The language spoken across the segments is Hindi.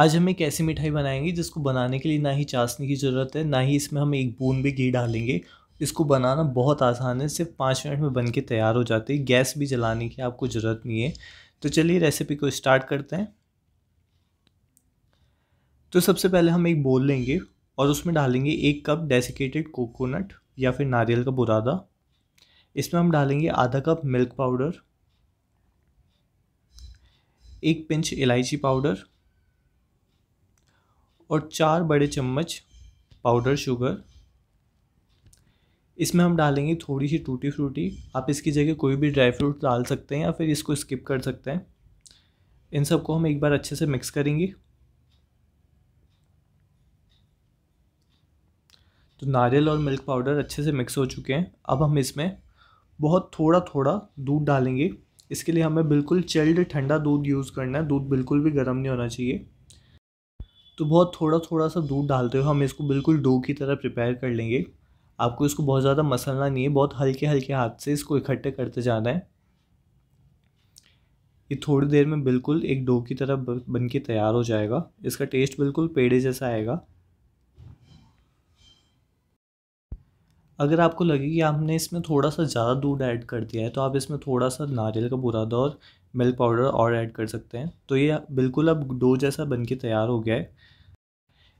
आज हम एक ऐसी मिठाई बनाएंगे जिसको बनाने के लिए ना ही चाशनी की ज़रूरत है ना ही इसमें हम एक बूंद भी घी डालेंगे इसको बनाना बहुत आसान है सिर्फ पाँच मिनट में बन के तैयार हो जाती है गैस भी जलाने की आपको ज़रूरत नहीं है तो चलिए रेसिपी को स्टार्ट करते हैं तो सबसे पहले हम एक बोल लेंगे और उसमें डालेंगे एक कप डेसिकेटेड कोकोनट या फिर नारियल का बुरादा इसमें हम डालेंगे आधा कप मिल्क पाउडर एक पिंच इलायची पाउडर और चार बड़े चम्मच पाउडर शुगर इसमें हम डालेंगे थोड़ी सी टूटी फ्रूटी आप इसकी जगह कोई भी ड्राई फ्रूट डाल सकते हैं या फिर इसको स्किप कर सकते हैं इन सबको हम एक बार अच्छे से मिक्स करेंगे तो नारियल और मिल्क पाउडर अच्छे से मिक्स हो चुके हैं अब हम इसमें बहुत थोड़ा थोड़ा दूध डालेंगे इसके लिए हमें बिल्कुल चिल्ड ठंडा दूध यूज़ करना है दूध बिल्कुल भी गर्म नहीं होना चाहिए तो बहुत थोड़ा थोड़ा सा दूध डालते हुए हम इसको बिल्कुल डो की तरह प्रिपेयर कर लेंगे आपको इसको बहुत ज़्यादा मसलना नहीं है बहुत हल्के हल्के हाथ से इसको इकट्ठे करते जाना है ये थोड़ी देर में बिल्कुल एक डो की तरह बन के तैयार हो जाएगा इसका टेस्ट बिल्कुल पेड़े जैसा आएगा अगर आपको लगे कि आपने इसमें थोड़ा सा ज़्यादा दूध ऐड कर दिया है तो आप इसमें थोड़ा सा नारियल का बुरादा और मिल्क पाउडर और ऐड कर सकते हैं तो ये बिल्कुल अब डो जैसा बन के तैयार हो गया है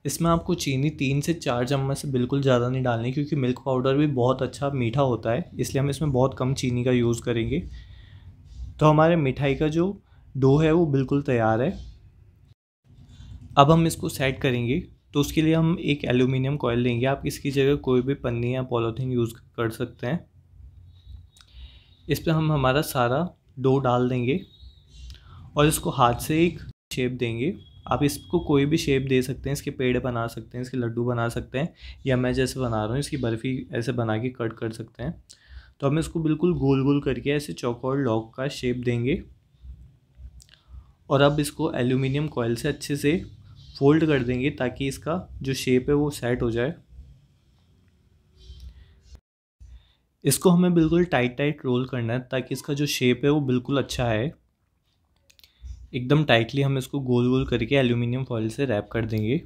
इसमें आपको चीनी तीन से चार चम्मच से बिल्कुल ज़्यादा नहीं डालनी क्योंकि मिल्क पाउडर भी बहुत अच्छा मीठा होता है इसलिए हम इसमें बहुत कम चीनी का यूज़ करेंगे तो हमारे मिठाई का जो डो है वो बिल्कुल तैयार है अब हम इसको सेट करेंगे तो उसके लिए हम एक एल्यूमिनियम कॉयल लेंगे आप इसकी जगह कोई भी पन्नी या पॉलीथीन यूज़ कर सकते हैं इस पर हम हमारा सारा डो डाल देंगे और इसको हाथ से एक शेप देंगे आप इसको कोई भी शेप दे सकते हैं इसके पेड़ बना सकते हैं इसके लड्डू बना सकते हैं या मैं जैसे बना रहा हूँ इसकी बर्फ़ी ऐसे बना के कट कर सकते हैं तो हम इसको बिल्कुल गोल गोल करके ऐसे चौकोर लॉक का शेप देंगे और अब इसको एल्यूमिनियम कॉयल से अच्छे से फोल्ड कर देंगे ताकि इसका जो शेप है वो सेट हो जाए इसको हमें बिल्कुल टाइट टाइट रोल करना है ताकि इसका जो शेप है वो बिल्कुल अच्छा है एकदम टाइटली हम इसको गोल गोल करके एल्यूमिनियम फॉइल से रैप कर देंगे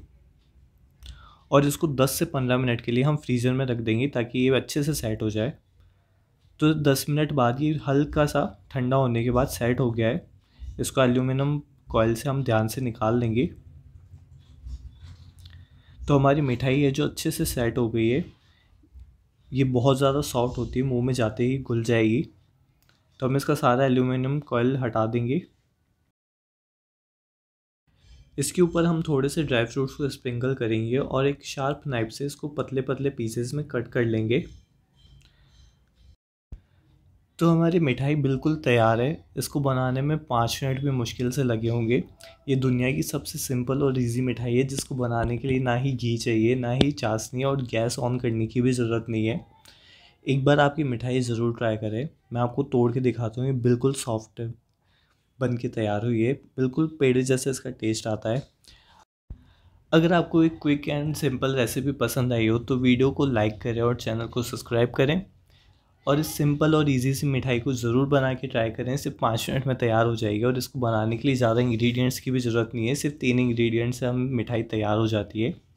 और इसको 10 से 15 मिनट के लिए हम फ्रीज़र में रख देंगे ताकि ये अच्छे से सेट हो जाए तो 10 मिनट बाद ये हल्का सा ठंडा होने के बाद सेट हो गया है इसको एल्यूमिनियम कॉयल से हम ध्यान से निकाल लेंगे तो हमारी मिठाई है जो अच्छे से सेट हो गई है ये बहुत ज़्यादा सॉफ्ट होती है मुंह में जाते ही घुल जाएगी तो हम इसका सारा एल्यूमिनियम कॉयल हटा देंगे इसके ऊपर हम थोड़े से ड्राई फ्रूट्स को स्प्रिंकल करेंगे और एक शार्प नाइफ से इसको पतले पतले पीसेस में कट कर लेंगे तो हमारी मिठाई बिल्कुल तैयार है इसको बनाने में पाँच मिनट भी मुश्किल से लगे होंगे ये दुनिया की सबसे सिंपल और इजी मिठाई है जिसको बनाने के लिए ना ही घी चाहिए ना ही चाशनी और गैस ऑन करने की भी ज़रूरत नहीं है एक बार आपकी मिठाई ज़रूर ट्राई करें मैं आपको तोड़ के दिखाता हूँ ये बिल्कुल सॉफ्ट बन के तैयार हुई है बिल्कुल पेड़ जैसे इसका टेस्ट आता है अगर आपको एक क्विक एंड सिंपल रेसिपी पसंद आई हो तो वीडियो को लाइक करें और चैनल को सब्सक्राइब करें और इस सिंपल और इजी सी मिठाई को ज़रूर बना के ट्राई करें सिर्फ पाँच मिनट में तैयार हो जाएगी और इसको बनाने के लिए ज़्यादा इंग्रेडिएंट्स की भी ज़रूरत नहीं है सिर्फ तीन इंग्रेडिएंट्स से हम मिठाई तैयार हो जाती है